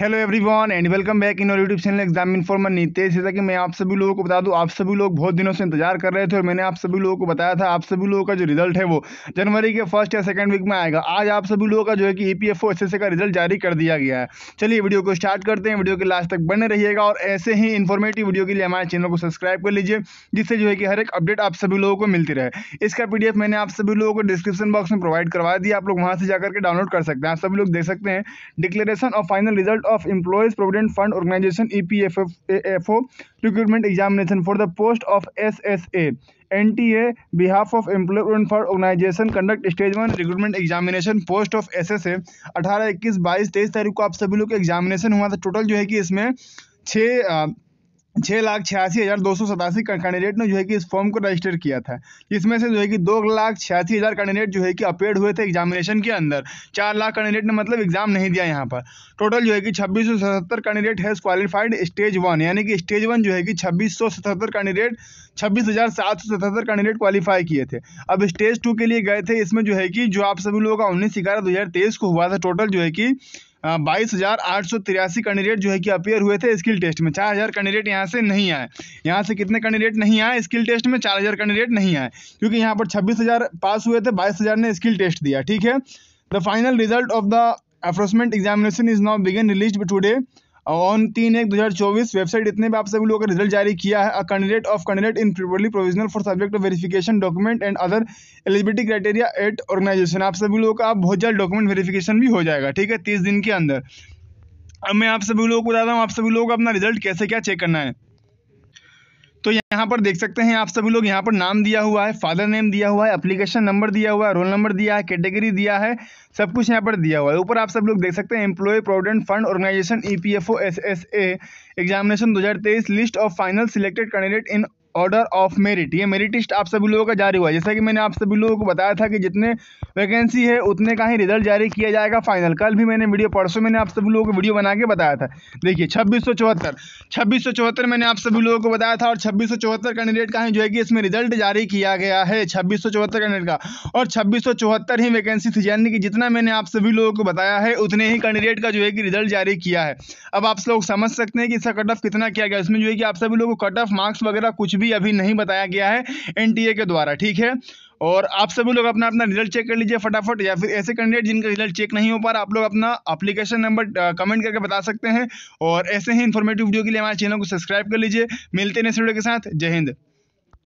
hello everyone and welcome back in और YouTube channel exam informer Nitesh जैसा कि मैं आप सभी लोगों को बता दूं आप सभी लोग बहुत दिनों से इंतजार कर रहे थे और मैंने आप सभी लोगों को बताया था आप सभी लोगों का जो रिजल्ट है वो जनवरी के फर्स्ट या सेकंड वीक में आएगा आज आप सभी लोगों का जो है कि ई e पी का रिजल्ट जारी कर दिया गया है चलिए वीडियो को स्टार्ट करते हैं वीडियो के लास्ट तक बने रहिएगा और ऐसे ही इन्फॉर्मेटिव वीडियो के लिए हमारे चैनल को सब्सक्राइब कर लीजिए जिससे जो है कि हर एक अपडेट आप सभी लोगों को मिलती रहे इसका पी मैंने आप सभी लोगों को डिस्क्रिप्शन बॉक्स में प्रोवाइड करवा दिया आप लोग वहाँ से जाकर के डाउनलोड कर सकते हैं आप सभी लोग देख सकते हैं डिक्लेरेशन और final result of Employees Provident Fund Organization EPFO recruitment examination for the post of SSA NTA behalf of Employer Provident Fund Organization conduct stage one recruitment examination post of SSA 18 21 22 23 तारीख को आप सभी लोग का examination हुआ था total जो है कि इसमें छः छः लाख छियासी हज़ार दो सौ सतासी कैंडिडेट ने जो है कि इस फॉर्म को रजिस्टर किया था इसमें से जो है कि दो लाख छियासी हज़ार कैंडिडेट जो है कि अपेड हुए थे एग्जामिनेशन के अंदर चार लाख कैंडिडेट ने मतलब एग्जाम नहीं दिया यहाँ पर टोटल जो है कि छब्बीस सौ सतहत्तर candidate has qualified stage one यानी कि स्टेज वन जो है कि छब्बीस सौ सतहत्तर कैंडिडेट छब्बीस हज़ार सात सौ सतहत्तर कैंडिडेट क्वालिफाई किए थे अब स्टेज टू के लिए गए थे इसमें जो है कि जो आप सभी लोगों का उन्नीस ग्यारह दो हज़ार तेईस को हुआ था टोटल जो है कि बाईस हज़ार आठ सौ तिरासी कैंडिडेट जो है कि अपेयर हुए थे स्किल टेस्ट में चार हज़ार कैंडिडेट यहाँ से नहीं आए यहाँ से कितने कैंडिडेट नहीं आए स्किल टेस्ट में चार हज़ार कैंडिडेट नहीं आए क्योंकि यहाँ पर छब्बीस हज़ार पास हुए थे बाईस हज़ार ने स्किल टेस्ट दिया ठीक है the final result of the enforcement examination is now begin release today on तीन एक दो हज़ार चौबीस वेबसाइट इतने भी आप सभी लोगों का रिजल्ट जारी किया है a candidate of candidate in previously provisional for subject verification document and other eligibility criteria at organization आप सभी लोगों का आप बहुत जल्द डॉक्यूमेंट वेरिफिकेशन भी हो जाएगा ठीक है तीस दिन के अंदर अब मैं आप सभी लोगों को बता रहा हूँ आप सभी लोगों को अपना रिजल्ट कैसे क्या चेक करना है तो यहाँ पर देख सकते हैं आप सभी लोग यहाँ पर नाम दिया हुआ है फादर नेम दिया हुआ है अप्लीकेशन नंबर दिया हुआ है रोल नंबर दिया है कैटेगरी दिया है सब कुछ यहाँ पर दिया हुआ है ऊपर आप सब लोग देख सकते हैं employ provident fund organization E P F O S S A examination तेईस list of final selected candidate in order of merit ये मेरिट लिस्ट आप सभी लोगों का जारी हुआ है जैसा कि मैंने आप सभी लोगों को बताया था कि जितने वैकेंसी है उतने का ही रिजल्ट जारी किया जाएगा फाइनल कल भी मैंने वीडियो परसों मैंने आप सभी लोगों को वीडियो बना के बताया था देखिए छब्बीस सौ चौहत्तर छब्बीस सौ चौहत्तर मैंने आप सभी लोगों को बताया था और छब्बीस सौ चौहत्तर कैंडिडेट का ही जो है कि इसमें रिजल्ट जारी किया गया है छब्बीस सौ चौहत्तर कैंडिडेट का और छब्बीस सौ चौहत्तर ही वैकेंसी थी यानी कि जितना मैंने आप सभी लोगों को बताया है उतने ही कैंडिडेट का जो है कि रिजल्ट जारी किया है अब आप लोग समझ सकते हैं कि इसका कट ऑफ कितना किया गया इसमें जो है कि आप सभी लोगों को कट ऑफ मार्क्स वगैरह कुछ भी भी अभी नहीं बताया गया है एनटीए के द्वारा ठीक है और आप सभी लोग अपना अपना रिजल्ट चेक कर लीजिए फटाफट या फिर ऐसे कैंडिडेट जिनका रिजल्ट चेक नहीं हो पा रहा आप लोग अपना अप्लीकेशन नंबर कमेंट करके बता सकते हैं और ऐसे ही इन्फॉर्मेटिव वीडियो के लिए हमारे चैनल को सब्सक्राइब कर लीजिए मिलते हैं नेक्स्ट वीडियो के साथ जय हिंद